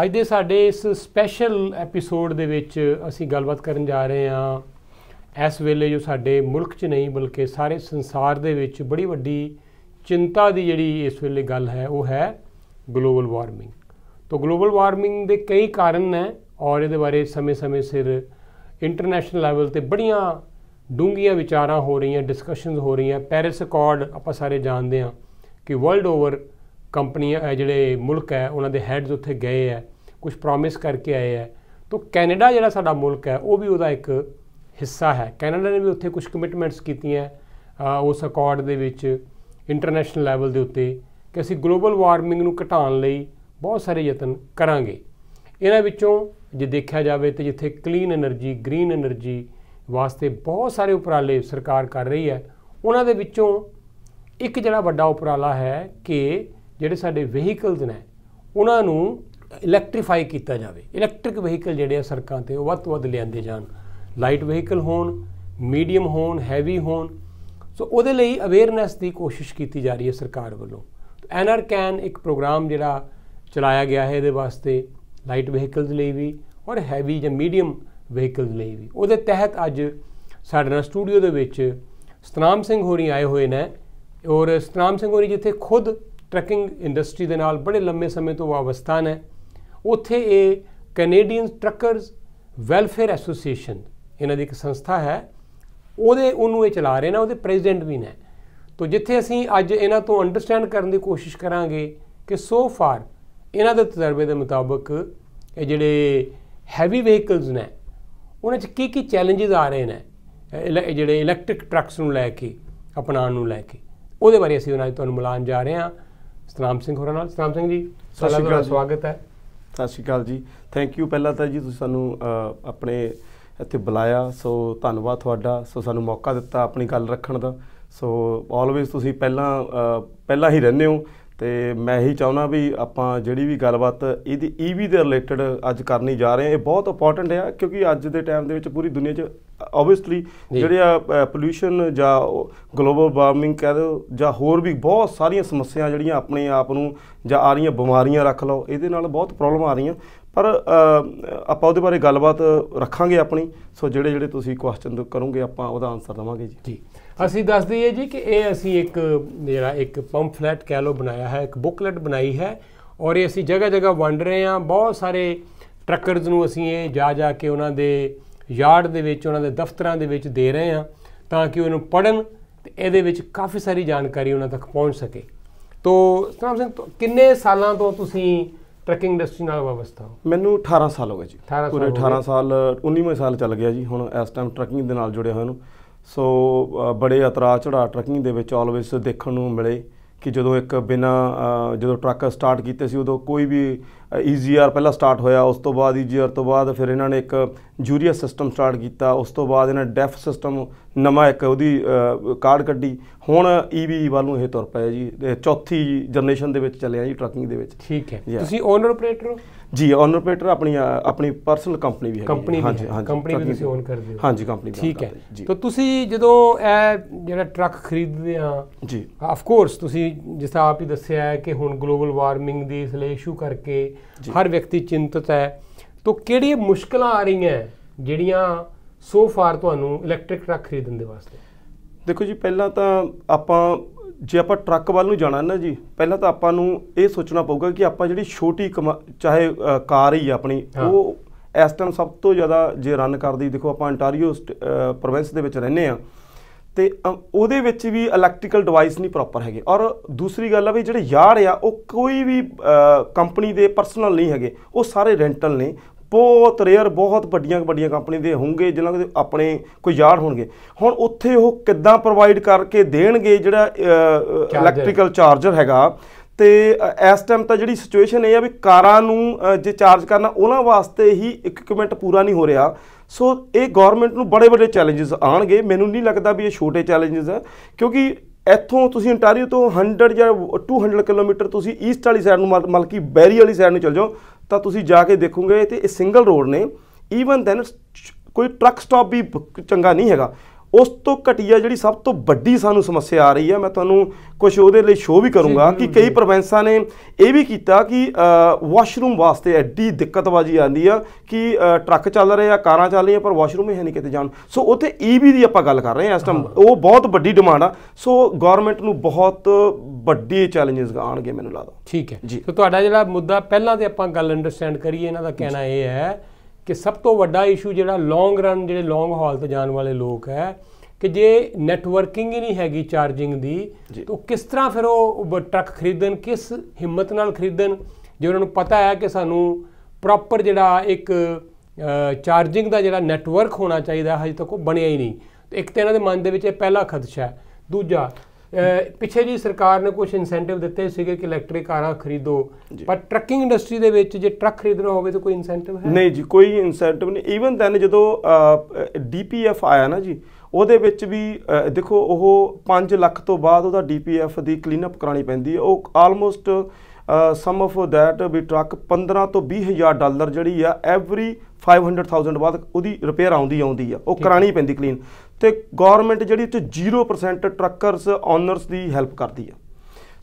ਅੱਜ ਦੇ ਸਾਡੇ ਇਸ ਸਪੈਸ਼ਲ ਐਪੀਸੋਡ ਦੇ ਵਿੱਚ ਅਸੀਂ ਗੱਲਬਾਤ ਕਰਨ ਜਾ ਰਹੇ ਹਾਂ ਇਸ ਵੇਲੇ ਜੋ ਸਾਡੇ ਮੁਲਕ 'ਚ ਨਹੀਂ ਬਲਕਿ ਸਾਰੇ ਸੰਸਾਰ ਦੇ ਵਿੱਚ ਬੜੀ ਵੱਡੀ ਚਿੰਤਾ ਦੀ ਜਿਹੜੀ ਇਸ ਵੇਲੇ ਗੱਲ ਹੈ ਉਹ ਹੈ ਗਲੋਬਲ ਵਾਰਮਿੰਗ ਤੋਂ ਗਲੋਬਲ ਵਾਰਮਿੰਗ ਦੇ ਕਈ ਕਾਰਨ ਨੇ ਔਰ ਇਹਦੇ ਬਾਰੇ ਸਮੇਂ-ਸਮੇਂ ਸਿਰ ਇੰਟਰਨੈਸ਼ਨਲ ਲੈਵਲ ਤੇ ਬੜੀਆਂ ਡੂੰਘੀਆਂ ਵਿਚਾਰਾਂ ਹੋ ਰਹੀਆਂ ਡਿਸਕਸ਼ਨਸ ਹੋ ਰਹੀਆਂ ਪੈਰਿਸ ਅਕਾਰਡ ਆਪਾਂ ਸਾਰੇ ਜਾਣਦੇ ਹਾਂ ਕਿ ਵਰਲਡ ਓਵਰ ਕੰਪਨੀਆਂ ਜਿਹੜੇ ਮੁਲਕ ਹੈ ਉਹਨਾਂ ਦੇ ਹੈਡਸ ਉੱਥੇ ਗਏ ਹੈ ਕੁਝ ਪ੍ਰੋਮਿਸ ਕਰਕੇ ਆਏ ਹੈ ਤਾਂ ਕੈਨੇਡਾ ਜਿਹੜਾ ਸਾਡਾ ਮੁਲਕ ਹੈ ਉਹ ਵੀ ਉਹਦਾ ਇੱਕ ਹਿੱਸਾ ਹੈ ਕੈਨੇਡਾ ਨੇ ਵੀ ਉੱਥੇ ਕੁਝ ਕਮਿਟਮੈਂਟਸ ਕੀਤੀਆਂ ਉਸ ਅਕੋਰਡ ਦੇ ਵਿੱਚ ਇੰਟਰਨੈਸ਼ਨਲ ਲੈਵਲ ਦੇ ਉੱਤੇ ਕਿ ਅਸੀਂ ਗਲੋਬਲ ਵਾਰਮਿੰਗ ਨੂੰ ਘਟਾਉਣ ਲਈ ਬਹੁਤ ਸਾਰੇ ਯਤਨ ਕਰਾਂਗੇ ਇਹਨਾਂ ਵਿੱਚੋਂ ਜੇ ਦੇਖਿਆ ਜਾਵੇ ਤੇ ਜਿੱਥੇ ਕਲੀਨ એનર્ਜੀ ਗ੍ਰੀਨ એનર્ਜੀ ਵਾਸਤੇ ਬਹੁਤ ਸਾਰੇ ਉਪਰਾਲੇ ਸਰਕਾਰ ਕਰ ਰਹੀ ਹੈ ਉਹਨਾਂ ਦੇ ਵਿੱਚੋਂ ਇੱਕ ਜਿਹੜਾ ਵੱਡਾ ਉਪਰਾਲਾ ਹੈ ਕਿ ਜਿਹੜੇ ਸਾਡੇ ਵਹੀਕਲਸ ਨੇ ਉਹਨਾਂ ਨੂੰ ਇਲੈਕਟ੍ਰੀਫਾਈ ਕੀਤਾ ਜਾਵੇ ਇਲੈਕਟ੍ਰਿਕ ਵਹੀਕਲ ਜਿਹੜੇ ਆ ਸੜਕਾਂ ਤੇ ਉਹ ਵੱਧ ਤੋਂ ਵੱਧ ਲਿਆਂਦੇ ਜਾਣ ਲਾਈਟ ਵਹੀਕਲ ਹੋਣ ਮੀਡੀਅਮ ਹੋਣ ਹੈਵੀ ਹੋਣ ਸੋ ਉਹਦੇ ਲਈ ਅਵੇਅਰਨੈਸ ਦੀ ਕੋਸ਼ਿਸ਼ ਕੀਤੀ ਜਾ ਰਹੀ ਹੈ ਸਰਕਾਰ ਵੱਲੋਂ ਐਨਆਰ ਕੈਨ ਇੱਕ ਪ੍ਰੋਗਰਾਮ ਜਿਹੜਾ ਚਲਾਇਆ ਗਿਆ ਹੈ ਇਹਦੇ ਵਾਸਤੇ ਲਾਈਟ ਵਹੀਕਲਸ ਲਈ ਵੀ ਔਰ ਹੈਵੀ ਜਾਂ ਮੀਡੀਅਮ ਵਹੀਕਲਸ ਲਈ ਵੀ ਉਹਦੇ ਤਹਿਤ ਅੱਜ ਸਾਡੇ ਨਾਲ ਸਟੂਡੀਓ ਦੇ ਵਿੱਚ ਸਤਨਾਮ ਸਿੰਘ ਹੋਰੀ ਆਏ ਹੋਏ ਨੇ ਔਰ ਸਤਨਾਮ ਸਿੰਘ ਹੋਰੀ ਜਿੱਥੇ ਖੁਦ ਟਰੈਕਿੰਗ ਇੰਡਸਟਰੀ ਦੇ ਨਾਲ ਬੜੇ ਲੰਮੇ ਸਮੇਂ ਤੋਂ ਵਾਬਸਤਾ ਹੈ ਉੱਥੇ ਇਹ ਕੈਨੇਡੀਅਨ ਟਰੱਕਰਸ ਵੈਲਫੇਅਰ ਐਸੋਸੀਏਸ਼ਨ ਇਹਨਾਂ ਦੀ ਇੱਕ ਸੰਸਥਾ ਹੈ ਉਹਦੇ ਉਹਨੂੰ ਇਹ ਚਲਾ ਰਹੇ ਨੇ ਉਹਦੇ ਪ੍ਰੈਜ਼ੀਡੈਂਟ ਵੀ ਨੇ ਤੋਂ ਜਿੱਥੇ ਅਸੀਂ ਅੱਜ ਇਹਨਾਂ ਤੋਂ ਅੰਡਰਸਟੈਂਡ ਕਰਨ ਦੀ ਕੋਸ਼ਿਸ਼ ਕਰਾਂਗੇ ਕਿ ਸੋ ਫਾਰ ਇਹਨਾਂ ਦੇ ਤਜਰਬੇ ਦੇ ਮੁਤਾਬਕ ਇਹ ਜਿਹੜੇ ਹੈਵੀ ਵਹੀਕਲਸ ਨੇ ਉਹਨਾਂ 'ਚ ਕੀ ਕੀ ਚੈਲੰਜਸ ਆ ਰਹੇ ਨੇ ਜਿਹੜੇ ਇਲੈਕਟ੍ਰਿਕ ਟਰੱਕਸ ਨੂੰ ਲੈ ਕੇ ਅਪਣਾਉਣ ਨੂੰ ਲੈ ਕੇ ਉਹਦੇ ਬਾਰੇ ਅਸੀਂ ਉਹਨਾਂ ਨੂੰ ਤੁਹਾਨੂੰ ਮਿਲਾਨ ਜਾ ਰਹੇ ਹਾਂ ਸਤਨਾਮ ਸਿੰਘ ਹੋਰਾਂ ਨਾਲ ਸਤਨਾਮ ਸਿੰਘ ਜੀ ਸਤਿ ਸ਼੍ਰੀ ਅਕਾਲ ਸਵਾਗਤ ਹੈ ਸਤਿ ਸ਼੍ਰੀ ਅਕਾਲ ਜੀ ਥੈਂਕ ਯੂ ਪਹਿਲਾਂ ਤਾਂ ਜੀ ਤੁਸੀਂ ਸਾਨੂੰ ਆਪਣੇ ਇੱਥੇ ਬੁਲਾਇਆ ਸੋ ਧੰਨਵਾਦ ਤੁਹਾਡਾ ਸੋ ਸਾਨੂੰ ਮੌਕਾ ਦਿੱਤਾ ਆਪਣੀ ਗੱਲ ਰੱਖਣ ਦਾ ਸੋ ਆਲਵੇਸ ਤੁਸੀਂ ਪਹਿਲਾਂ ਪਹਿਲਾਂ ਹੀ ਰਹਿੰਦੇ ਹੋ ਤੇ ਮੈਂ ਇਹੀ ਚਾਹੁੰਦਾ ਵੀ ਆਪਾਂ ਜਿਹੜੀ ਵੀ ਗੱਲਬਾਤ ਇਹਦੀ ਈਵੀ ਦੇ ਰਿਲੇਟਡ ਅੱਜ ਕਰਨੀ ਜਾ ਰਹੇ ਹਾਂ ਇਹ ਬਹੁਤ ਇੰਪੋਰਟੈਂਟ ਹੈ ਕਿਉਂਕਿ ਅੱਜ ਦੇ ਟਾਈਮ ਦੇ ਵਿੱਚ ਪੂਰੀ ਦੁਨੀਆ 'ਚ ਆਬਵੀਅਸਲੀ ਜਿਹੜੇ ਆ ਪੋਲੂਸ਼ਨ ਜਾਂ ਗਲੋਬਲ ਵਾਰਮਿੰਗ ਕਹਿ ਦਿਓ ਜਾਂ ਹੋਰ ਵੀ ਬਹੁਤ ਸਾਰੀਆਂ ਸਮੱਸਿਆਵਾਂ ਜਿਹੜੀਆਂ ਆਪਣੇ ਆਪ ਨੂੰ ਜਾਂ ਆ ਰਹੀਆਂ ਬਿਮਾਰੀਆਂ ਰੱਖ ਲਓ ਇਹਦੇ ਨਾਲ ਬਹੁਤ ਪ੍ਰੋਬਲਮ ਆ ਰਹੀਆਂ ਪਰ ਆਪਾਂ ਉਹਦੇ ਬਾਰੇ ਗੱਲਬਾਤ ਰੱਖਾਂਗੇ ਆਪਣੀ ਸੋ ਜਿਹੜੇ ਜਿਹੜੇ ਤੁਸੀਂ ਕੁਐਸਚਨ ਕਰੋਗੇ ਆਪਾਂ ਉਹਦਾ ਆਨਸਰ ਦਵਾਂਗੇ ਜੀ ਜੀ ਅਸੀਂ ਦੱਸ ਦਈਏ ਜੀ ਕਿ ਇਹ ਅਸੀਂ ਇੱਕ ਜਿਹੜਾ ਇੱਕ ਪੰਫਲੇਟ ਕਹਿ ਲੋ ਬਣਾਇਆ ਹੈ ਇੱਕ ਬੁੱਕਲੇਟ ਬਣਾਈ ਹੈ ਔਰ ਇਹ ਅਸੀਂ ਜਗ੍ਹਾ ਜਗ੍ਹਾ ਵੰਡ ਰਹੇ ਹਾਂ ਬਹੁਤ ਸਾਰੇ ਟਰੱਕਰਜ਼ ਨੂੰ ਅਸੀਂ ਇਹ ਜਾ ਜਾ ਕੇ ਉਹਨਾਂ ਦੇ ਯਾਰਡ ਦੇ ਵਿੱਚ ਉਹਨਾਂ ਦੇ ਦਫ਼ਤਰਾਂ ਦੇ ਵਿੱਚ ਦੇ ਰਹੇ ਹਾਂ ਤਾਂ ਕਿ ਉਹਨੂੰ ਪੜਨ ਤੇ ਇਹਦੇ ਵਿੱਚ ਕਾਫੀ ਸਾਰੀ ਜਾਣਕਾਰੀ ਉਹਨਾਂ ਤੱਕ ਪਹੁੰਚ ਸਕੇ ਤੋ ਸਤਨਾਮ ਸਿੰਘ ਕਿੰਨੇ ਸਾਲਾਂ ਤੋਂ ਤੁਸੀਂ ਟਰੈਕਿੰਗ ਇੰਡਸਟਰੀ ਨਾਲ ਵਾਬਸਤਾ ਮੈਨੂੰ 18 ਸਾਲ ਹੋ ਗਏ ਜੀ ਪੂਰੇ 18 ਸਾਲ 19ਵੇਂ ਸਾਲ ਚੱਲ ਗਿਆ ਜੀ ਹੁਣ ਇਸ ਟਾਈਮ ਟਰੈਕਿੰਗ ਦੇ ਨਾਲ ਜੁੜਿਆ ਹੋਇਆ ਨੂੰ ਸੋ ਬੜੇ ਅਤਰਾ ਚੜਾ ਟਰੈਕਿੰਗ ਦੇ ਵਿੱਚ ਆਲਵੇਸ ਦੇਖਣ ਨੂੰ ਮਿਲੇ ਕਿ ਜਦੋਂ ਇੱਕ ਬਿਨਾ ਜਦੋਂ ਟਰੱਕ ਸਟਾਰਟ ਕੀਤੇ ਸੀ ਉਦੋਂ ਕੋਈ ਵੀ ਈਜੀਆਰ e ਪਹਿਲਾਂ ਸਟਾਰਟ ਹੋਇਆ ਉਸ ਤੋਂ ਬਾਅਦ ਈਜੀਆਰ e ਤੋਂ ਬਾਅਦ ਫਿਰ ਇਹਨਾਂ ਨੇ ਇੱਕ ਜੂਰੀਆ ਸਿਸਟਮ ਸਟਾਰਟ ਕੀਤਾ ਉਸ ਤੋਂ ਬਾਅਦ ਇਹਨਾਂ ਡੈਫ ਸਿਸਟਮ ਨਵਾਂ ਇੱਕ ਉਹਦੀ ਕਾਰਡ ਕੱਢੀ ਹੁਣ ਈਵੀ e ਵੱਲੋਂ ਇਹ ਤੁਰ ਪਿਆ ਜੀ ਚੌਥੀ ਜਨਰੇਸ਼ਨ ਦੇ ਵਿੱਚ ਚੱਲਿਆ ਜੀ ਟਰੱਕਿੰਗ ਦੇ ਵਿੱਚ ਠੀਕ ਹੈ ਤੁਸੀਂ ਓਨਰ ਆਪਰੇਟਰ ਹੋ ਜੀ ਓਨਰ ਆਪਰੇਟਰ ਆਪਣੀ ਆਪਣੀ ਪਰਸਨਲ ਕੰਪਨੀ ਵੀ ਹੈ ਕੰਪਨੀ ਹਾਂਜੀ ਕੰਪਨੀ ਵੀ ਤੁਸੀਂ ਓਨ ਕਰਦੇ ਹੋ ਹਾਂਜੀ ਕੰਪਨੀ ਠੀਕ ਹੈ ਤਾਂ ਤੁਸੀਂ ਜਦੋਂ ਇਹ ਜਿਹੜਾ ਟਰੱਕ ਖਰੀਦਦੇ ਆ ਜੀ ਆਫ ਕੋਰਸ ਤੁਸੀਂ ਜਿਸ ਤਰ੍ਹਾਂ ਆਪ ਹੀ ਦੱਸਿਆ ਹੈ ਕਿ ਹੁਣ ਗਲੋਬਲ ਵਾਰਮਿੰਗ ਦੀ ਇਸ ਲਈ ਇਸ਼ੂ ਕਰਕੇ ਹਰ ਵਿਅਕਤੀ ਚਿੰਤਤ ਹੈ ਤਾਂ ਕਿਹੜੀਆਂ ਮੁਸ਼ਕਲਾਂ ਆ ਰਹੀਆਂ ਜਿਹੜੀਆਂ ਸੋ ਫਾਰ ਤੁਹਾਨੂੰ ਇਲੈਕਟ੍ਰਿਕ ਟਰੱਕ ਖਰੀਦਣ ਦੇ ਵਾਸਤੇ ਦੇਖੋ ਜੀ ਪਹਿਲਾਂ ਤਾਂ ਆਪਾਂ ਜੇ ਆਪਾਂ ਟਰੱਕ ਵੱਲ ਨੂੰ ਜਾਣਾ ਨਾ ਜੀ ਪਹਿਲਾਂ ਤਾਂ ਆਪਾਂ ਨੂੰ ਇਹ ਸੋਚਣਾ ਪਊਗਾ ਕਿ ਆਪਾਂ ਜਿਹੜੀ ਛੋਟੀ ਚਾਹੇ ਕਾਰ ਹੀ ਆਪਣੀ ਉਹ ਇਸ ਟਾਈਮ ਸਭ ਤੋਂ ਜ਼ਿਆਦਾ ਜੇ ਰਨ ਕਰਦੀ ਦੇਖੋ ਆਪਾਂ ਅੰਟਾਰੀਓ ਪ੍ਰੋਵਿੰਸ ਦੇ ਵਿੱਚ ਰਹਿੰਦੇ ਆ ਤੇ ਉਹਦੇ ਵਿੱਚ ਵੀ ਇਲੈਕਟ੍ਰੀਕਲ ਡਿਵਾਈਸ ਨਹੀਂ ਪ੍ਰੋਪਰ ਹੈਗੇ ਔਰ ਦੂਸਰੀ ਗੱਲ ਆ ਵੀ ਜਿਹੜੇ ਯਾਰ ਆ ਉਹ ਕੋਈ ਵੀ ਕੰਪਨੀ ਦੇ ਪਰਸਨਲ ਨਹੀਂ ਹੈਗੇ ਉਹ ਸਾਰੇ ਰੈਂਟਲ ਨੇ ਬਹੁਤ ਰੇਅਰ ਬਹੁਤ ਵੱਡੀਆਂ ਵੱਡੀਆਂ ਕੰਪਨੀ ਦੇ ਹੋਣਗੇ ਜਿਨ੍ਹਾਂ ਦੇ ਆਪਣੇ ਕੋਈ ਯਾਰ ਹੋਣਗੇ ਹੁਣ ਉੱਥੇ ਉਹ ਕਿੱਦਾਂ ਪ੍ਰੋਵਾਈਡ ਕਰਕੇ ਦੇਣਗੇ ਜਿਹੜਾ ਇਲੈਕਟ੍ਰੀਕਲ ਚਾਰਜਰ ਹੈਗਾ ਤੇ ਇਸ ਟਾਈਮ ਤਾਂ ਜਿਹੜੀ ਸਿਚੁਏਸ਼ਨ ਇਹ ਆ ਵੀ ਕਾਰਾਂ ਨੂੰ ਜੇ ਚਾਰਜ ਕਰਨਾ ਉਹਨਾਂ ਵਾਸਤੇ ਹੀ ਇਕਵਿਪਮੈਂਟ ਪੂਰਾ ਨਹੀਂ ਹੋ ਰਿਹਾ ਸੋ ਇਹ ਗਵਰਨਮੈਂਟ ਨੂੰ ਬੜੇ ਬੜੇ ਚੈਲੰਜਸ ਆਣਗੇ ਮੈਨੂੰ ਨਹੀਂ ਲੱਗਦਾ ਵੀ ਇਹ ਛੋਟੇ ਚੈਲੰਜਸ ਆ ਕਿਉਂਕਿ ਇੱਥੋਂ ਤੁਸੀਂ ਅੰਟਾਰੀਓ ਤੋਂ 100 ਜਾਂ 200 ਕਿਲੋਮੀਟਰ ਤੁਸੀਂ ਈਸਟ ਵਾਲੀ ਸਾਈਡ ਨੂੰ ਮਲਕੀ ਬੈਰੀ ਵਾਲੀ ਸਾਈਡ ਨੂੰ ਚਲ ਜਾਓ ਤਾਂ ਤੁਸੀਂ ਜਾ ਕੇ ਦੇਖੋਗੇ ਤੇ ਇਹ ਸਿੰਗਲ ਰੋਡ ਨੇ ਈਵਨ ਦੈਨ ਕੋਈ ਟਰੱਕ ਸਟਾਪ ਵੀ ਚੰਗਾ ਨਹੀਂ ਹੈਗਾ ਉਸ ਤੋਂ ਘਟੀਆ ਜਿਹੜੀ ਸਭ ਤੋਂ ਵੱਡੀ ਸਾਨੂੰ ਸਮੱਸਿਆ ਆ ਰਹੀ ਹੈ ਮੈਂ ਤੁਹਾਨੂੰ ਕੁਝ ਉਹਦੇ ਲਈ ਸ਼ੋਅ ਵੀ ਕਰੂੰਗਾ ਕਿ ਕਈ ਪ੍ਰੋਵਿੰਸਾਂ ਨੇ ਇਹ ਵੀ ਕੀਤਾ ਕਿ ਵਾਸ਼ਰੂਮ ਵਾਸਤੇ ਐਡੀ ਦਿੱਕਤਬਾਜੀ ਆਂਦੀ ਆ ਕਿ ਟਰੱਕ ਚੱਲ ਰਹੇ ਆ ਕਾਰਾਂ ਚੱਲ ਰਹੀਆਂ ਪਰ ਵਾਸ਼ਰੂਮ ਹੀ ਹੈ ਨਹੀਂ ਕਿਤੇ ਜਾਣ ਸੋ ਉਥੇ ਈਵੀ e ਦੀ ਆਪਾਂ ਗੱਲ ਕਰ ਰਹੇ ਆ ਇਸ ਟਾਈਮ ਉਹ ਬਹੁਤ ਵੱਡੀ ਡਿਮਾਂਡ ਆ ਸੋ ਗਵਰਨਮੈਂਟ ਨੂੰ ਬਹੁਤ ਵੱਡੇ ਚੈਲੰਜਸ ਆਣਗੇ ਮੈਨੂੰ ਲੱਗਦਾ ਠੀਕ ਹੈ ਸੋ ਤੁਹਾਡਾ ਜਿਹੜਾ ਮੁੱਦਾ ਪਹਿਲਾਂ ਤੇ ਆਪਾਂ ਗੱਲ ਅੰਡਰਸਟੈਂਡ ਕਰੀਏ ਇਹਨਾਂ ਦਾ ਕਹਿਣਾ ਇਹ ਹੈ ਕਿ ਸਭ ਤੋਂ ਵੱਡਾ ਇਸ਼ੂ ਜਿਹੜਾ ਲੌਂਗ ਰਨ ਜਿਹੜੇ ਲੌਂਗ ਹਾਲ ਤੇ ਜਾਣ ਵਾਲੇ ਲੋਕ ਹੈ ਕਿ ਜੇ ਨੈਟਵਰਕਿੰਗ ਹੀ ਨਹੀਂ ਹੈਗੀ ਚਾਰਜਿੰਗ ਦੀ ਤਾਂ ਕਿਸ ਤਰ੍ਹਾਂ ਫਿਰ ਉਹ ਟਰੱਕ ਖਰੀਦਣ ਕਿਸ ਹਿੰਮਤ ਨਾਲ ਖਰੀਦਣ ਜੇ ਉਹਨਾਂ ਨੂੰ ਪਤਾ ਹੈ ਕਿ ਸਾਨੂੰ ਪ੍ਰੋਪਰ ਜਿਹੜਾ ਇੱਕ ਚਾਰਜਿੰਗ ਦਾ ਜਿਹੜਾ ਨੈਟਵਰਕ ਹੋਣਾ ਚਾਹੀਦਾ ਹਜੇ ਤੱਕ ਉਹ ਬਣਿਆ ਹੀ ਨਹੀਂ ਇੱਕ ਤਾਂ ਇਹਨਾਂ ਦੇ ਮਨ ਦੇ ਵਿੱਚ ਇਹ ਪਹਿਲਾ ਖਦਸ਼ਾ ਹੈ ਦੂਜਾ ਪਿੱਛੇ ਜੀ ਸਰਕਾਰ ਨੇ ਕੁਝ ਇਨਸੈਂਟਿਵ ਦਿੱਤੇ ਸੀਗੇ ਕਿ ਇਲੈਕਟ੍ਰਿਕ ਕਾਰਾਂ ਖਰੀਦੋ ਪਰ ਟਰੱਕਿੰਗ ਇੰਡਸਟਰੀ ਦੇ ਵਿੱਚ ਜੇ ਟਰੱਕ ਖਰੀਦਣਾ ਹੋਵੇ ਤਾਂ ਕੋਈ ਇਨਸੈਂਟਿਵ ਹੈ ਨਹੀਂ ਜੀ ਕੋਈ ਇਨਸੈਂਟਿਵ ਨਹੀਂ ਈਵਨ ਦੈਨ ਜਦੋਂ ਡੀਪੀਐਫ ਆਇਆ ਨਾ ਜੀ ਉਹਦੇ ਵਿੱਚ ਵੀ ਦੇਖੋ ਉਹ 5 ਲੱਖ ਤੋਂ ਬਾਅਦ ਉਹਦਾ ਡੀਪੀਐਫ ਦੀ ਕਲੀਨ ਅਪ ਕਰਾਣੀ ਪੈਂਦੀ ਹੈ ਉਹ ਆਲਮੋਸਟ ਸਮ ਆਫ ਦੈਟ ਵੀ ਟਰੱਕ 15 ਤੋਂ 20000 ਡਾਲਰ ਜਿਹੜੀ ਆ ਐਵਰੀ 500000 ਬਾਅਦ ਉਹਦੀ ਰਿਪੇਅਰ ਆਉਂਦੀ ਆਉਂਦੀ ਆ ਉਹ ਕਰਾਣੀ ਪੈਂਦੀ ਕਲੀਨ ਤੇ ਗਵਰਨਮੈਂਟ ਜਿਹੜੀ ਤੇ 0% ਟਰੱਕਰਸ ਓਨਰਸ ਦੀ ਹੈਲਪ ਕਰਦੀ ਹੈ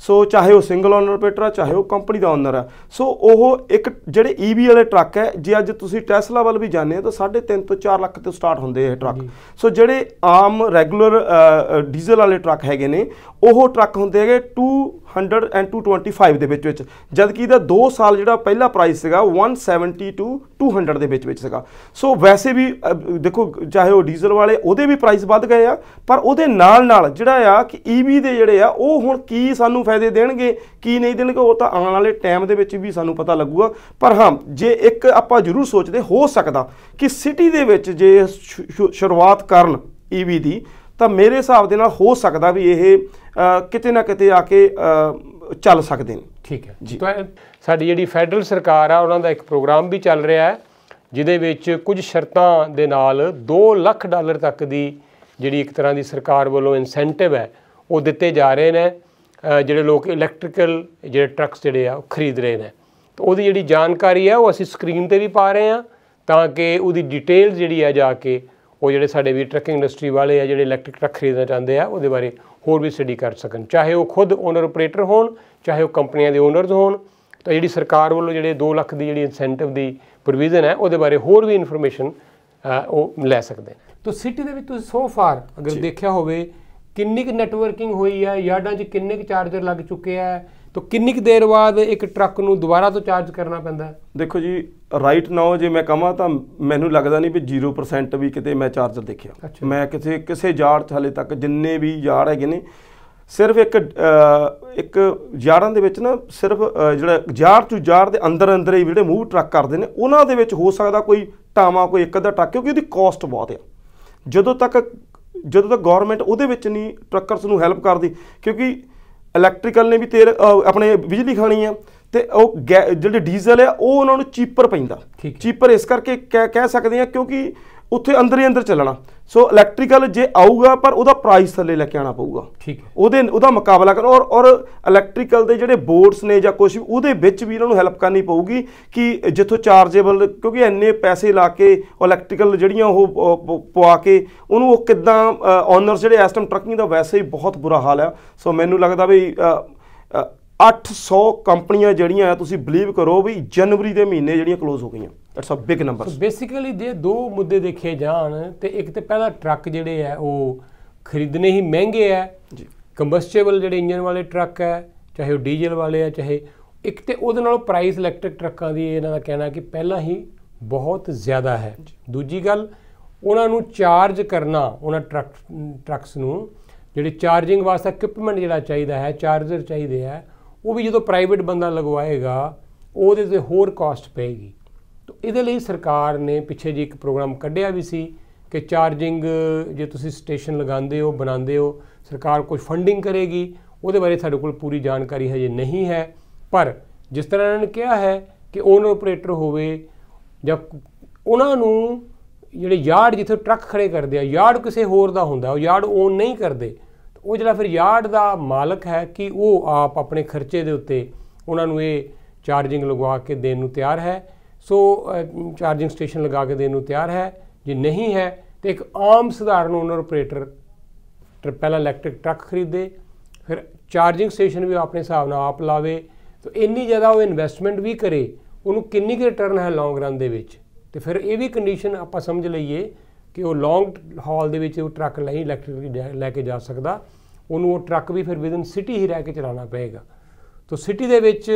ਸੋ ਚਾਹੇ ਉਹ ਸਿੰਗਲ ਓਨਰ ਆਪਰੇਟਰ ਆ ਚਾਹੇ ਉਹ ਕੰਪਨੀ ਦਾ ਓਨਰ ਆ ਸੋ ਉਹ ਇੱਕ ਜਿਹੜੇ ਈਵੀ e ਵਾਲੇ ਟਰੱਕ ਹੈ ਜੇ ਅੱਜ ਤੁਸੀਂ ਟੈਸਲਾ ਵੱਲ ਵੀ ਜਾਂਦੇ ਹੋ ਤਾਂ 3.5 ਤੋਂ 4 ਲੱਖ ਤੋਂ ਸਟਾਰਟ ਹੁੰਦੇ ਇਹ ਟਰੱਕ ਸੋ ਜਿਹੜੇ ਆਮ ਰੈਗੂਲਰ ਡੀਜ਼ਲ ਵਾਲੇ ਟਰੱਕ ਹੈਗੇ ਨੇ ਉਹ ਟਰੱਕ ਹੁੰਦੇ ਹੈਗੇ 2 125 ਦੇ ਵਿੱਚ ਵਿੱਚ ਜਦ ਕਿ ਇਹਦਾ 2 ਸਾਲ ਜਿਹੜਾ ਪਹਿਲਾ ਪ੍ਰਾਈਸ ਸੀਗਾ 170 ਟੂ 200 ਦੇ ਵਿੱਚ ਵਿੱਚ ਸੀਗਾ ਸੋ ਵੈਸੇ ਵੀ ਦੇਖੋ ਚਾਹੇ ਉਹ ਡੀਜ਼ਲ ਵਾਲੇ ਉਹਦੇ ਵੀ ਪ੍ਰਾਈਸ ਵੱਧ ਗਏ ਆ ਪਰ ਉਹਦੇ ਨਾਲ ਨਾਲ ਜਿਹੜਾ ਆ ਕਿ ਈਵੀ e ਦੇ ਜਿਹੜੇ ਆ ਉਹ ਹੁਣ ਕੀ ਸਾਨੂੰ ਫਾਇਦੇ ਦੇਣਗੇ ਕੀ ਨਹੀਂ ਦੇਣਗੇ ਉਹ ਤਾਂ ਆਉਣ ਵਾਲੇ ਟਾਈਮ ਦੇ ਵਿੱਚ ਵੀ ਸਾਨੂੰ ਪਤਾ ਲੱਗੂਗਾ ਪਰ ਹਾਂ ਜੇ ਇੱਕ ਆਪਾਂ ਜ਼ਰੂਰ ਸੋਚਦੇ ਹੋ ਸਕਦਾ ਕਿ ਸਿਟੀ ਦੇ ਵਿੱਚ ਜੇ ਸ਼ੁਰੂਆਤ ਕਰਨ ਈਵੀ e ਦੀ ਤਾਂ ਮੇਰੇ ਹਿਸਾਬ ਦੇ ਨਾਲ ਹੋ ਸਕਦਾ ਵੀ ਇਹ ਕਿਤੇ ਨਾ ਕਿਤੇ ਆ ਕੇ ਚੱਲ ਸਕਦੇ ਨੇ ਠੀਕ ਹੈ ਜੀ ਸਾਡੀ ਜਿਹੜੀ ਫੈਡਰਲ ਸਰਕਾਰ ਆ ਉਹਨਾਂ ਦਾ ਇੱਕ ਪ੍ਰੋਗਰਾਮ ਵੀ ਚੱਲ ਰਿਹਾ ਹੈ ਜਿਹਦੇ ਵਿੱਚ ਕੁਝ ਸ਼ਰਤਾਂ ਦੇ ਨਾਲ 2 ਲੱਖ ਡਾਲਰ ਤੱਕ ਦੀ ਜਿਹੜੀ ਇੱਕ ਤਰ੍ਹਾਂ ਦੀ ਸਰਕਾਰ ਵੱਲੋਂ ਇਨਸੈਂਟਿਵ ਹੈ ਉਹ ਦਿੱਤੇ ਜਾ ਰਹੇ ਨੇ ਜਿਹੜੇ ਲੋਕ ਇਲੈਕਟ੍ਰੀਕਲ ਜਿਹੜੇ ਟਰੱਕਸ ਜਿਹੜੇ ਆ ਉਹ ਖਰੀਦ ਰਹੇ ਨੇ ਤਾਂ ਉਹਦੀ ਜਿਹੜੀ ਜਾਣਕਾਰੀ ਹੈ ਉਹ ਅਸੀਂ ਸਕਰੀਨ ਤੇ ਵੀ ਪਾ ਰਹੇ ਆ ਤਾਂ ਕਿ ਉਹਦੀ ਡਿਟੇਲ ਜਿਹੜੀ ਆ ਜਾ ਕੇ ਉਹ ਜਿਹੜੇ ਸਾਡੇ ਵੀ ਟਰੱਕਿੰਗ ਇੰਡਸਟਰੀ ਵਾਲੇ ਆ ਜਿਹੜੇ ਇਲੈਕਟ੍ਰਿਕ ਟਰੱਕ ਖਰੀਦਣਾ ਚਾਹੁੰਦੇ ਆ ਉਹਦੇ ਬਾਰੇ ਹੋਰ ਵੀ ਸਟੱਡੀ ਕਰ ਸਕਣ ਚਾਹੇ ਉਹ ਖੁਦ ਓਨਰ ਆਪਰੇਟਰ ਹੋਣ ਚਾਹੇ ਉਹ ਕੰਪਨੀਆਂ ਦੇ ਓਨਰਸ ਹੋਣ ਤਾਂ ਜਿਹੜੀ ਸਰਕਾਰ ਵੱਲੋਂ ਜਿਹੜੇ 2 ਲੱਖ ਦੀ ਜਿਹੜੀ ਇਨਸੈਂਟਿਵ ਦੀ ਪ੍ਰੋਵੀਜ਼ਨ ਹੈ ਉਹਦੇ ਬਾਰੇ ਹੋਰ ਵੀ ਇਨਫੋਰਮੇਸ਼ਨ ਉਹ ਲੈ ਸਕਦੇ ਨੇ ਤਾਂ ਸਿਟੀ ਦੇ ਵਿੱਚ ਤੁਸੀਂ ਸੋ ਫਾਰ ਅਗਰ ਦੇਖਿਆ ਹੋਵੇ ਕਿੰਨੀ ਕਿ ਨੈਟਵਰਕਿੰਗ ਹੋਈ ਹੈ ਯਾਰਡਾਂ 'ਚ ਕਿੰਨੇ ਕਿ ਚਾਰਜਰ ਲੱਗ ਚੁੱਕੇ ਆ ਤਾਂ ਕਿੰਨੀ ਕਿ ਦੇਰ ਬਾਅਦ ਇੱਕ ਟਰੱਕ ਨੂੰ ਦੁਬਾਰਾ ਤੋਂ ਚਾਰਜ ਕਰਨਾ ਪੈਂਦਾ ਦੇਖੋ ਜੀ ਰਾਈਟ ਨਾਓ ਜੇ ਮੈਂ ਕਹਾਂ ਤਾਂ ਮੈਨੂੰ ਲੱਗਦਾ ਨਹੀਂ ਵੀ 0% ਵੀ ਕਿਤੇ ਮੈਂ ਚਾਰਜਰ ਦੇਖਿਆ ਮੈਂ ਕਿਸੇ ਕਿਸੇ ਯਾਰ ਹਲੇ ਤੱਕ ਜਿੰਨੇ ਵੀ ਯਾਰ ਹੈਗੇ ਨੇ ਸਿਰਫ ਇੱਕ ਇੱਕ ਯਾਰਾਂ ਦੇ ਵਿੱਚ ਨਾ ਸਿਰਫ ਜਿਹੜਾ ਯਾਰ ਤੋਂ ਯਾਰ ਦੇ ਅੰਦਰ ਅੰਦਰ ਹੀ ਜਿਹੜੇ ਮੂਵ ਟਰੱਕ ਕਰਦੇ ਨੇ ਉਹਨਾਂ ਦੇ ਵਿੱਚ ਹੋ ਸਕਦਾ ਕੋਈ ਟਾਵਾ ਕੋਈ ਇੱਕ ਅੱਧਾ ਟਰੱਕ ਕਿਉਂਕਿ ਉਹਦੀ ਕਾਸਟ ਬਹੁਤ ਆ ਜਦੋਂ ਤੱਕ ਜਦੋਂ ਤੱਕ ਗਵਰਨਮੈਂਟ ਉਹਦੇ ਵਿੱਚ ਨਹੀਂ ਟਰੱਕਰਸ ਨੂੰ ਹੈਲਪ ਕਰਦੀ ਕਿਉਂਕਿ ਇਲੈਕਟ੍ਰੀਕਲ ਨੇ ਵੀ ਤੇਰੇ ਆਪਣੇ ਬਿਜਲੀ ਖਾਣੀ ਆ ਤੇ ਉਹ ਜਿਹੜੇ ਡੀਜ਼ਲ ਆ ਉਹ ਉਹਨਾਂ ਨੂੰ ਚੀਪਰ ਪੈਂਦਾ ਚੀਪਰ ਇਸ ਕਰਕੇ ਕਹਿ ਸਕਦੇ ਆ ਕਿਉਂਕਿ ਉੱਥੇ ਅੰਦਰ ਹੀ ਅੰਦਰ ਚੱਲਣਾ ਸੋ ਇਲੈਕਟ੍ਰੀਕਲ ਜੇ ਆਊਗਾ ਪਰ ਉਹਦਾ ਪ੍ਰਾਈਸ ਥੱਲੇ ਲੈ ਕੇ ਆਣਾ ਪਊਗਾ ਠੀਕ ਉਹਦੇ ਉਹਦਾ ਮੁਕਾਬਲਾ ਕਰ ਔਰ ਔਰ ਇਲੈਕਟ੍ਰੀਕਲ ਦੇ ਜਿਹੜੇ ਬੋਰਡਸ ਨੇ ਜਾਂ ਕੁਝ ਉਹਦੇ ਵਿੱਚ ਵੀ ਇਹਨਾਂ ਨੂੰ ਹੈਲਪ ਕਰਨੀ ਪਊਗੀ ਕਿ ਜਿੱਥੋਂ ਚਾਰਜੇਬਲ ਕਿਉਂਕਿ ਇੰਨੇ ਪੈਸੇ ਲਾ ਕੇ ਇਲੈਕਟ੍ਰੀਕਲ ਜਿਹੜੀਆਂ ਉਹ ਪਵਾ ਕੇ ਉਹਨੂੰ ਉਹ ਕਿਦਾਂ ਓਨਰਸ ਜਿਹੜੇ ਇਸ ਟਾਈਮ ਟਰੱਕਿੰਗ ਦਾ ਵੈਸੇ ਹੀ ਬਹੁਤ ਬੁਰਾ ਹਾਲ ਆ ਸੋ ਮੈਨੂੰ ਲੱਗਦਾ ਵੀ 800 ਕੰਪਨੀਆਂ ਜਿਹੜੀਆਂ ਤੁਸੀਂ ਬਲੀਵ ਕਰੋ ਵੀ ਜਨਵਰੀ ਦੇ ਮਹੀਨੇ ਜਿਹੜੀਆਂ ਕਲੋਜ਼ ਹੋ ਗਈਆਂ it's a big number so basically ਜੇ ਦੋ ਮੁੱਦੇ ਦੇਖੇ ਜਾਣ ਤੇ ਇੱਕ ਤੇ ਪਹਿਲਾ ਟਰੱਕ ਜਿਹੜੇ ਆ ਉਹ ਖਰੀਦਨੇ ਹੀ ਮਹਿੰਗੇ ਆ ਜੀ ਕੰਬਸਟੇਬਲ ਜਿਹੜੇ ਇੰਜਨ ਵਾਲੇ ਟਰੱਕ ਆ ਚਾਹੇ ਉਹ ਡੀਜ਼ਲ ਵਾਲੇ ਆ ਚਾਹੇ ਇੱਕ ਤੇ ਉਹਦੇ ਨਾਲੋਂ ਪ੍ਰਾਈਸ ਇਲੈਕਟ੍ਰਿਕ ਟਰੱਕਾਂ ਦੀ ਇਹਨਾਂ ਦਾ ਕਹਿਣਾ ਕਿ ਪਹਿਲਾਂ ਹੀ ਬਹੁਤ ਜ਼ਿਆਦਾ ਹੈ ਦੂਜੀ ਗੱਲ ਉਹਨਾਂ ਨੂੰ ਚਾਰਜ ਕਰਨਾ ਉਹਨਾਂ ਟਰੱਕ ਟਰੱਕਸ ਨੂੰ ਜਿਹੜੇ ਚਾਰਜਿੰਗ ਵਾਸਤੇ ਇਕਵਿਪਮੈਂਟ ਜਿਹੜਾ ਚਾਹੀਦਾ ਹੈ ਚਾਰਜਰ ਚਾਹੀਦੇ ਆ ਉਹ ਵੀ ਜਦੋਂ ਪ੍ਰਾਈਵੇਟ ਬੰਦਾ ਲਗਵਾਏਗਾ ਉਹਦੇ ਤੇ ਹੋਰ ਕਾਸਟ ਪਏਗੀ ਤਾਂ ਇਹਦੇ ਲਈ ਸਰਕਾਰ ਨੇ ਪਿੱਛੇ ਜੀ ਇੱਕ ਪ੍ਰੋਗਰਾਮ ਕੱਢਿਆ ਵੀ ਸੀ ਕਿ ਚਾਰਜਿੰਗ ਜੇ ਤੁਸੀਂ ਸਟੇਸ਼ਨ ਲਗਾਉਂਦੇ ਹੋ ਬਣਾਉਂਦੇ ਹੋ ਸਰਕਾਰ ਕੁਝ ਫੰਡਿੰਗ ਕਰੇਗੀ ਉਹਦੇ ਬਾਰੇ ਸਾਡੇ ਕੋਲ ਪੂਰੀ ਜਾਣਕਾਰੀ ਹਜੇ ਨਹੀਂ ਹੈ ਪਰ ਜਿਸ ਤਰ੍ਹਾਂ ਇਹਨਾਂ ਨੇ ਕਿਹਾ ਹੈ ਕਿ ਓਨਰ ਆਪਰੇਟਰ ਹੋਵੇ ਜਾਂ ਉਹਨਾਂ ਨੂੰ ਜਿਹੜੇ ਯਾਰਡ ਜਿੱਥੇ ਟਰੱਕ ਖੜੇ ਕਰਦੇ ਆ ਯਾਰਡ ਕਿਸੇ ਹੋਰ ਦਾ ਹੁੰਦਾ ਉਹ ਯਾਰਡ ਓਨ ਨਹੀਂ ਕਰਦੇ ਉਹ ਜਿਹੜਾ ਫਿਰ ਯਾਰਡ ਦਾ ਮਾਲਕ ਹੈ ਕਿ ਉਹ ਆਪ ਆਪਣੇ ਖਰਚੇ ਦੇ ਉੱਤੇ ਉਹਨਾਂ ਨੂੰ ਇਹ ਚਾਰਜਿੰਗ ਲਗਵਾ ਕੇ ਦੇਣ ਨੂੰ ਤਿਆਰ ਹੈ ਸੋ ਚਾਰਜਿੰਗ ਸਟੇਸ਼ਨ ਲਗਾ ਕੇ ਦੇਣ ਨੂੰ ਤਿਆਰ ਹੈ ਜੇ ਨਹੀਂ ਹੈ ਤੇ ਇੱਕ ਆਮ ਸਧਾਰਨ ਓਨਰ ਆਪਰੇਟਰ ਪਹਿਲਾਂ ਇਲੈਕਟ੍ਰਿਕ ਟਰੱਕ ਖਰੀਦੇ ਫਿਰ ਚਾਰਜਿੰਗ ਸਟੇਸ਼ਨ ਵੀ ਆਪਣੇ ਹਿਸਾਬ ਨਾਲ ਆਪ ਲਾਵੇ ਤਾਂ ਇੰਨੀ ਜ਼ਿਆਦਾ ਉਹ ਇਨਵੈਸਟਮੈਂਟ ਵੀ ਕਰੇ ਉਹਨੂੰ ਕਿੰਨੀ ਕੁ ਰਿਟਰਨ ਹੈ ਲੌਂਗ ਰਨ ਦੇ ਵਿੱਚ ਤੇ ਫਿਰ ਇਹ ਵੀ ਕੰਡੀਸ਼ਨ ਆਪਾਂ ਸਮਝ ਲਈਏ ਕਿ ਉਹ ਲੌਂਗ ਹਾਲ ਦੇ ਵਿੱਚ ਉਹ ਟਰੱਕ ਨਹੀਂ ਇਲੈਕਟ੍ਰਿਕ ਲੈ ਕੇ ਜਾ ਸਕਦਾ ਉਹਨੂੰ ਉਹ ਟਰੱਕ ਵੀ ਫਿਰ ਵਿਦਨ ਸਿਟੀ ਹੀ ਰਹਿ ਕੇ ਚਲਾਉਣਾ ਪਏਗਾ ਤੋਂ ਸਿਟੀ ਦੇ ਵਿੱਚ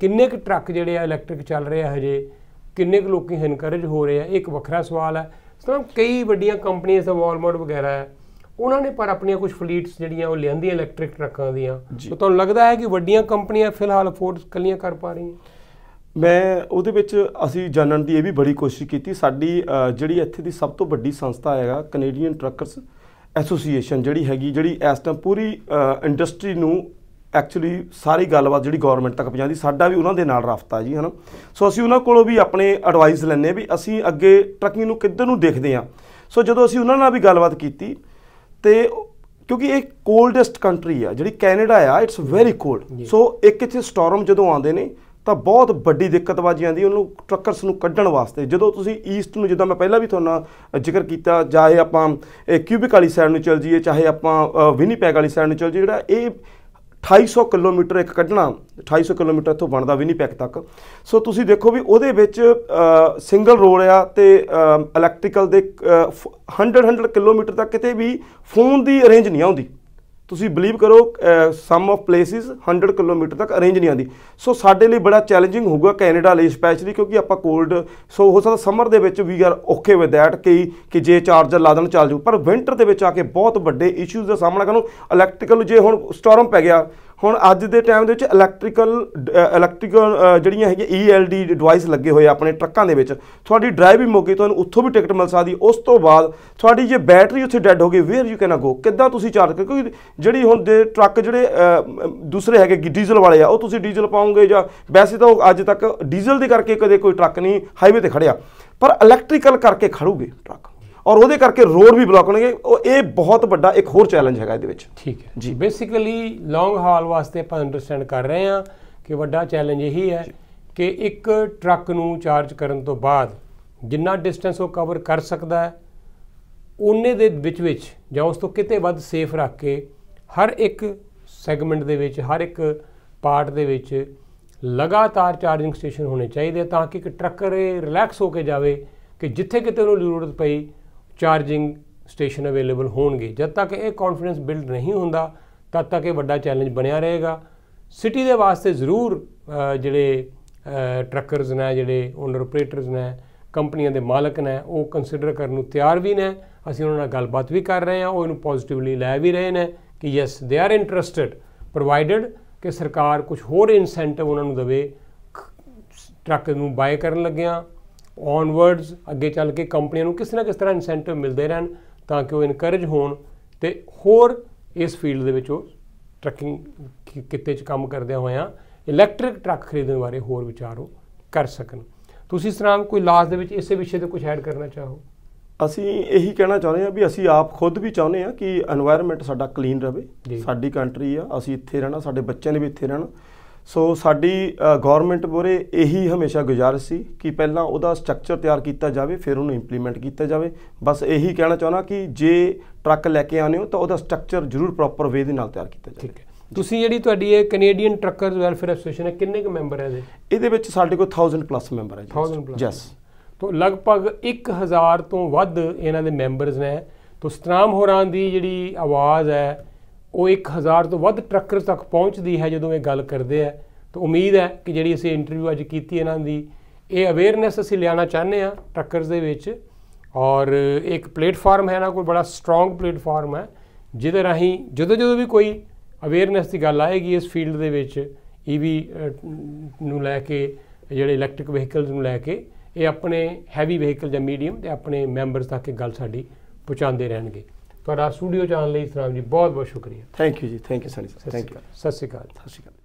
ਕਿੰਨੇ ਕੁ ਟਰੱਕ ਜਿਹੜੇ ਆ ਇਲੈਕਟ੍ਰਿਕ ਚੱਲ ਰਹੇ ਆ ਹਜੇ ਕਿੰਨੇ ਕੁ ਲੋਕੀ ਇਨਕਰੇਜ ਹੋ ਰਹੇ ਆ ਇੱਕ ਵੱਖਰਾ ਸਵਾਲ ਹੈ ਤਾਂ ਕਈ ਵੱਡੀਆਂ ਕੰਪਨੀਆਂ ਸਾ ਵਾਲਮਾਰਟ ਵਗੈਰਾ ਹੈ ਉਹਨਾਂ ਨੇ ਪਰ ਆਪਣੀਆਂ ਕੁਝ ਫਲੀਟਸ ਜਿਹੜੀਆਂ ਉਹ ਲਿਆਂਦੀਆਂ ਇਲੈਕਟ੍ਰਿਕ ਟਰੱਕਾਂ ਦੀਆਂ ਤੁਹਾਨੂੰ ਲੱਗਦਾ ਹੈ ਕਿ ਵੱਡੀਆਂ ਕੰਪਨੀਆਂ ਫਿਲਹਾਲ ਅਫੋਰਡ ਕੱਲੀਆਂ ਕਰ ਪਾ ਰਹੀਆਂ ਮੈਂ ਉਹਦੇ ਵਿੱਚ ਅਸੀਂ ਜਾਣਨ ਦੀ ਇਹ ਵੀ ਬੜੀ ਕੋਸ਼ਿਸ਼ ਕੀਤੀ ਸਾਡੀ ਜਿਹੜੀ ਇੱਥੇ ਦੀ ਸਭ ਤੋਂ ਵੱਡੀ ਸੰਸਥਾ ਹੈਗਾ ਕੈਨੇਡੀਅਨ ਟਰੱਕਰਸ ਐਸੋਸੀਏਸ਼ਨ ਜਿਹੜੀ ਹੈਗੀ ਜਿਹੜੀ ਇਸ ਟਾਈਮ ਪੂਰੀ ਇੰਡਸਟਰੀ ਨੂੰ ਐਕਚੁਅਲੀ ਸਾਰੀ ਗੱਲਬਾਤ ਜਿਹੜੀ ਗਵਰਨਮੈਂਟ ਤੱਕ ਪਹੁੰਚਾਉਂਦੀ ਸਾਡਾ ਵੀ ਉਹਨਾਂ ਦੇ ਨਾਲ ਰਫਤਾ ਜੀ ਹਨਾ ਸੋ ਅਸੀਂ ਉਹਨਾਂ ਕੋਲੋਂ ਵੀ ਆਪਣੇ ਐਡਵਾਈਸ ਲੈਣੇ ਵੀ ਅਸੀਂ ਅੱਗੇ ਟਰੱਕਿੰਗ ਨੂੰ ਕਿੱਧਰ ਨੂੰ ਦੇਖਦੇ ਆ ਸੋ ਜਦੋਂ ਅਸੀਂ ਉਹਨਾਂ ਨਾਲ ਵੀ ਗੱਲਬਾਤ ਕੀਤੀ ਤੇ ਕਿਉਂਕਿ ਇਹ ਕੋਲਡੈਸਟ ਕੰਟਰੀ ਆ ਜਿਹੜੀ ਕੈਨੇਡਾ ਆ ਇਟਸ ਵੈਰੀ ਕੋਲਡ ਸੋ ਇੱਕ ਇੱਥੇ ਸਟਾਰਮ ਜਦੋਂ ਆਉਂਦੇ ਨੇ ਤਾਂ ਬਹੁਤ ਵੱਡੀ ਦਿੱਕਤ ਵਾਜੀ ਆਂਦੀ ਉਹਨੂੰ ਟਰੱਕਰਸ ਨੂੰ ਕੱਢਣ ਵਾਸਤੇ ਜਦੋਂ ਤੁਸੀਂ ਈਸਟ ਨੂੰ ਜਿੱਦਾਂ ਮੈਂ ਪਹਿਲਾਂ ਵੀ ਤੁਹਾਨੂੰ ਜ਼ਿਕਰ ਕੀਤਾ ਚਾਹੇ ਆਪਾਂ ਕਿਊਬਿਕ ਵਾਲੀ ਸਾਈਡ ਨੂੰ ਚੱਲ ਜਾਈਏ ਚਾਹੇ ਆਪਾਂ ਵਿਨੀਪੈਗ ਵਾਲੀ ਸਾਈਡ ਨੂੰ ਚੱਲ ਜਾਈਏ ਜਿਹੜਾ ਇਹ 2800 ਕਿਲੋਮੀਟਰ ਇੱਕ ਕੱਢਣਾ 2800 ਕਿਲੋਮੀਟਰ ਤੋਂ ਬਣਦਾ ਵੀ ਨਹੀਂ ਪੈਕ ਤੱਕ ਸੋ ਤੁਸੀਂ ਦੇਖੋ ਵੀ ਉਹਦੇ ਵਿੱਚ ਸਿੰਗਲ ਰੋਡ ਆ ਤੇ ਇਲੈਕਟ੍ਰੀਕਲ ਦੇ 100 100 ਕਿਲੋਮੀਟਰ ਤੱਕ ਕਿਤੇ ਵੀ ਫੋਨ ਦੀ ਰੇਂਜ ਨਹੀਂ ਆਉਂਦੀ ਤੁਸੀਂ ਬਲੀਵ ਕਰੋ ਸਮ ਆਫ ਪਲੇਸਿਸ 100 ਕਿਲੋਮੀਟਰ ਤੱਕ ਅਰੇਂਜ ਨਹੀਂ ਆਂਦੀ ਸੋ ਸਾਡੇ ਲਈ ਬੜਾ ਚੈਲੰਜਿੰਗ ਹੋਊਗਾ ਕੈਨੇਡਾ ਲਈ ਸਪੈਸ਼ਲੀ ਕਿਉਂਕਿ ਆਪਾਂ ਕੋਲਡ ਸੋ ਹੋ ਸਕਦਾ ਸਮਰ ਦੇ ਵਿੱਚ we are okay with that ਕਿ ਕਿ ਜੇ ਚਾਰਜਰ ਲਾ ਦੇਣ ਚੱਲ ਜੂ ਪਰ ਵਿੰਟਰ ਦੇ ਵਿੱਚ ਆ ਕੇ ਬਹੁਤ ਵੱਡੇ ਇਸ਼ੂਜ਼ ਦਾ ਸਾਹਮਣਾ ਕਰਨੋਂ ਇਲੈਕਟ੍ਰੀਕਲ ਜੇ ਹੁਣ ਸਟਾਰਮ ਪੈ ਗਿਆ ਹੁਣ ਅੱਜ ਦੇ ਟਾਈਮ ਦੇ ਵਿੱਚ ਇਲੈਕਟ੍ਰੀਕਲ ਇਲੈਕਟ੍ਰੀਕਲ ਜਿਹੜੀਆਂ ਹੈਗੀਆਂ ELD ਡਿਵਾਈਸ ਲੱਗੇ ਹੋਏ ਆਪਣੇ ਟਰੱਕਾਂ ਦੇ ਵਿੱਚ ਤੁਹਾਡੀ ਡਰਾਈਵ ਵੀ ਮੁੱਕ ਗਈ ਤੁਹਾਨੂੰ ਉੱਥੋਂ ਵੀ ਟਿਕਟ ਮਿਲ ਸਕਦੀ ਉਸ ਤੋਂ ਬਾਅਦ ਤੁਹਾਡੀ ਜੇ ਬੈਟਰੀ ਉੱਥੇ ਡੈੱਡ ਹੋ ਗਈ ਵੇਅਰ ਯੂ ਕੈਨ ਗੋ ਕਿੱਦਾਂ ਤੁਸੀਂ ਚਾਰਜ ਕਰ ਕਿਉਂਕਿ ਜਿਹੜੀ ਹੁਣ ਦੇ ਟਰੱਕ ਜਿਹੜੇ ਦੂਸਰੇ ਹੈਗੇ ਡੀਜ਼ਲ ਵਾਲੇ ਆ ਉਹ ਤੁਸੀਂ ਡੀਜ਼ਲ ਪਾਉਂਗੇ ਜਾਂ ਵੈਸੇ ਤਾਂ ਉਹ ਅੱਜ ਤੱਕ ਡੀਜ਼ਲ ਦੇ ਕਰਕੇ ਕਦੇ ਕੋਈ ਟਰੱਕ ਨਹੀਂ ਹਾਈਵੇ ਤੇ ਖੜਿਆ ਪਰ ਇਲੈਕਟ੍ਰੀਕਲ ਕਰਕੇ ਖੜੂਗੇ ਟਰੱਕ ਔਰ ਉਹਦੇ ਕਰਕੇ ਰੋਡ ਵੀ ਬਲੌਕ ਹੋਣਗੇ ਉਹ ਇਹ ਬਹੁਤ ਵੱਡਾ ਇੱਕ ਹੋਰ ਚੈਲੰਜ ਹੈਗਾ ਇਹਦੇ ਵਿੱਚ ਠੀਕ ਹੈ ਜੀ ਬੇਸਿਕਲੀ ਲੌਂਗ ਹਾਲ ਵਾਸਤੇ ਆਪਾਂ ਅੰਡਰਸਟੈਂਡ ਕਰ ਰਹੇ ਹਾਂ ਕਿ ਵੱਡਾ ਚੈਲੰਜ ਇਹੀ ਹੈ ਕਿ ਇੱਕ ਟਰੱਕ ਨੂੰ ਚਾਰਜ ਕਰਨ ਤੋਂ ਬਾਅਦ ਜਿੰਨਾ ਡਿਸਟੈਂਸ ਉਹ ਕਵਰ ਕਰ ਸਕਦਾ ਹੈ ਉਹਨੇ ਦੇ ਵਿੱਚ ਵਿੱਚ ਜਾਂ ਉਸ ਤੋਂ ਕਿਤੇ ਵੱਧ ਸੇਫ ਰੱਖ ਕੇ ਹਰ ਇੱਕ ਸੈਗਮੈਂਟ ਦੇ ਵਿੱਚ ਹਰ ਇੱਕ ਪਾਰਟ ਦੇ ਵਿੱਚ ਲਗਾਤਾਰ ਚਾਰਜਿੰਗ ਸਟੇਸ਼ਨ ਹੋਣੇ ਚਾਹੀਦੇ ਤਾਂ ਕਿ ਇੱਕ ਟਰੱਕਰ ਰਿਲੈਕਸ ਹੋ ਕੇ ਜਾਵੇ ਕਿ ਜਿੱਥੇ ਕਿਤੇ ਉਹਨੂੰ ਜ਼ਰੂਰਤ ਪਈ ਚਾਰਜਿੰਗ ਸਟੇਸ਼ਨ ਅਵੇਲੇਬਲ ਹੋਣਗੇ ਜਦ ਤੱਕ ਇਹ ਕੌਨਫੀਡੈਂਸ ਬਿਲਡ ਨਹੀਂ ਹੁੰਦਾ ਤਦ ਤੱਕ ਇਹ ਵੱਡਾ ਚੈਲੰਜ ਬਣਿਆ ਰਹੇਗਾ ਸਿਟੀ ਦੇ ਵਾਸਤੇ ਜ਼ਰੂਰ ਜਿਹੜੇ ਟਰੱਕਰਸ ਨੇ ਜਿਹੜੇ ਓਨਰ ਆਪਰੇਟਰਸ ਨੇ ਕੰਪਨੀਆਂ ਦੇ ਮਾਲਕ ਨੇ ਉਹ ਕੰਸੀਡਰ ਕਰਨ ਨੂੰ ਤਿਆਰ ਵੀ ਨੇ ਅਸੀਂ ਉਹਨਾਂ ਨਾਲ ਗੱਲਬਾਤ ਵੀ ਕਰ ਰਹੇ ਹਾਂ ਉਹ ਇਹਨੂੰ ਪੋਜ਼ਿਟਿਵਲੀ ਲੈ ਵੀ ਰਹੇ ਨੇ ਕਿ yes they are interested provided ਕਿ ਸਰਕਾਰ ਕੁਝ ਹੋਰ ਇਨਸੈਂਟਿਵ ਉਹਨਾਂ ਨੂੰ ਦੇਵੇ ਟਰੱਕ ਨੂੰ ਬਾਏ ਕਰਨ ਲੱਗਿਆਂ ਆਨਵਰਡਸ ਅੱਗੇ ਚੱਲ ਕੇ ਕੰਪਨੀਆਂ ਨੂੰ ਕਿਸ ਨਾ ਕਿਸ ਤਰ੍ਹਾਂ ਇਨਸੈਂਟਿਵ ਮਿਲਦੇ ਰਹਿਣ ਤਾਂ ਕਿ ਉਹ ਇਨਕਰੇਜ ਹੋਣ ਤੇ ਹੋਰ ਇਸ ਫੀਲਡ ਦੇ ਵਿੱਚ ਉਹ ਟਰੱਕਿੰਗ ਕਿਤੇ 'ਚ ਕੰਮ ਕਰਦੇ ਹੋਇਆ ਇਲੈਕਟ੍ਰਿਕ ਟਰੱਕ ਖਰੀਦਣ ਬਾਰੇ ਹੋਰ ਵਿਚਾਰ ਉਹ ਕਰ ਸਕਣ ਤੁਸੀਂ ਸਰਾਮ ਕੋਈ ਲਾਸਟ ਦੇ ਵਿੱਚ ਇਸੇ ਵਿਸ਼ੇ ਤੇ ਕੁਝ ਐਡ ਕਰਨਾ ਚਾਹੋ ਅਸੀਂ ਇਹੀ ਕਹਿਣਾ ਚਾਹੁੰਦੇ ਹਾਂ ਵੀ ਅਸੀਂ ਆਪ ਖੁਦ ਵੀ ਚਾਹੁੰਦੇ ਹਾਂ ਕਿ এনवायरमेंट ਸਾਡਾ ਕਲੀਨ ਰਹੇ ਸਾਡੀ ਕੰਟਰੀ ਆ ਅਸੀਂ ਇੱਥੇ ਰਹਿਣਾ ਸਾਡੇ ਬੱਚਿਆਂ ਨੇ ਵੀ ਇੱਥੇ ਰਹਿਣਾ ਸੋ ਸਾਡੀ ਗਵਰਨਮੈਂਟ ਬੋਰੇ ਇਹੀ ਹਮੇਸ਼ਾ ਗੁਜ਼ਾਰਿਸ਼ ਸੀ ਕਿ ਪਹਿਲਾਂ ਉਹਦਾ ਸਟਰਕਚਰ ਤਿਆਰ ਕੀਤਾ ਜਾਵੇ ਫਿਰ ਉਹਨੂੰ ਇੰਪਲੀਮੈਂਟ ਕੀਤਾ ਜਾਵੇ ਬਸ ਇਹੀ ਕਹਿਣਾ ਚਾਹੁੰਦਾ ਕਿ ਜੇ ਟਰੱਕ ਲੈ ਕੇ ਆਨੇ ਹੋ ਤਾਂ ਉਹਦਾ ਸਟਰਕਚਰ ਜ਼ਰੂਰ ਪ੍ਰੋਪਰ ਵੇ ਦੇ ਨਾਲ ਤਿਆਰ ਕੀਤਾ ਜਾਵੇ ਠੀਕ ਹੈ ਤੁਸੀਂ ਜਿਹੜੀ ਤੁਹਾਡੀ ਇਹ ਕੈਨੇਡੀਅਨ ਟਰੱਕਰਜ਼ ਵੈਲਫੇਅਰ ਐਸੋਸੀਏਸ਼ਨ ਹੈ ਕਿੰਨੇ ਕੁ ਮੈਂਬਰ ਹੈ ਇਹਦੇ ਇਹਦੇ ਵਿੱਚ ਸਾਡੇ ਕੋਲ 1000 ਪਲੱਸ ਮੈਂਬਰ ਹੈ ਜੀ 1000 ਪਲੱਸ ਯੈਸ ਤੋਂ ਲਗਭਗ 1000 ਤੋਂ ਵੱਧ ਇਹਨਾਂ ਦੇ ਮੈਂਬਰਸ ਨੇ ਤੋਂ ਸਤਨਾਮ ਹੋਰਾਂ ਦੀ ਜਿਹੜੀ ਆਵਾਜ਼ ਹੈ ਉਹ 1000 ਤੋਂ ਵੱਧ ਟਰੱਕਰ ਤੱਕ ਪਹੁੰਚਦੀ ਹੈ ਜਦੋਂ ਇਹ ਗੱਲ ਕਰਦੇ ਆ ਤਾਂ ਉਮੀਦ ਹੈ ਕਿ ਜਿਹੜੀ ਅਸੀਂ ਇੰਟਰਵਿਊ ਅੱਜ ਕੀਤੀ ਇਹਨਾਂ ਦੀ ਇਹ ਅਵੇਅਰਨੈਸ ਅਸੀਂ ਲਿਆਣਾ ਚਾਹੁੰਦੇ ਆ ਟਰੱਕਰਸ ਦੇ ਵਿੱਚ ਔਰ ਇੱਕ ਪਲੇਟਫਾਰਮ ਹੈ ਨਾ ਕੋਈ ਬੜਾ ਸਟਰੋਂਗ ਪਲੇਟਫਾਰਮ ਹੈ ਜਿਹਦੇ ਰਾਹੀਂ ਜਦੋਂ ਜਦੋਂ ਵੀ ਕੋਈ ਅਵੇਅਰਨੈਸ ਦੀ ਗੱਲ ਆਏਗੀ ਇਸ ਫੀਲਡ ਦੇ ਵਿੱਚ ਈਵੀ e ਨੂੰ ਲੈ ਕੇ ਜਿਹੜੇ ਇਲੈਕਟ੍ਰਿਕ ਵਹੀਕਲਸ ਨੂੰ ਲੈ ਕੇ ਇਹ ਆਪਣੇ ਹੈਵੀ ਵਹੀਕਲ ਜਾਂ ਮੀਡੀਅਮ ਤੇ ਆਪਣੇ ਮੈਂਬਰਸ ਤੱਕ ਇਹ ਗੱਲ ਸਾਡੀ ਪਹੁੰਚਾਉਂਦੇ ਰਹਿਣਗੇ ਤੁਹਾਡਾ ਸਟੂਡੀਓ ਚ ਆਉਣ ਲਈ ਸਰਾਬ ਜੀ ਬਹੁਤ ਬਹੁਤ ਸ਼ੁਕਰੀਆ ਥੈਂਕ ਯੂ ਜੀ thank you Sunny sir thank you ਸਤਿ ਸ਼੍ਰੀ ਅਕਾਲ ਸਤਿ ਸ਼੍ਰੀ ਅਕਾਲ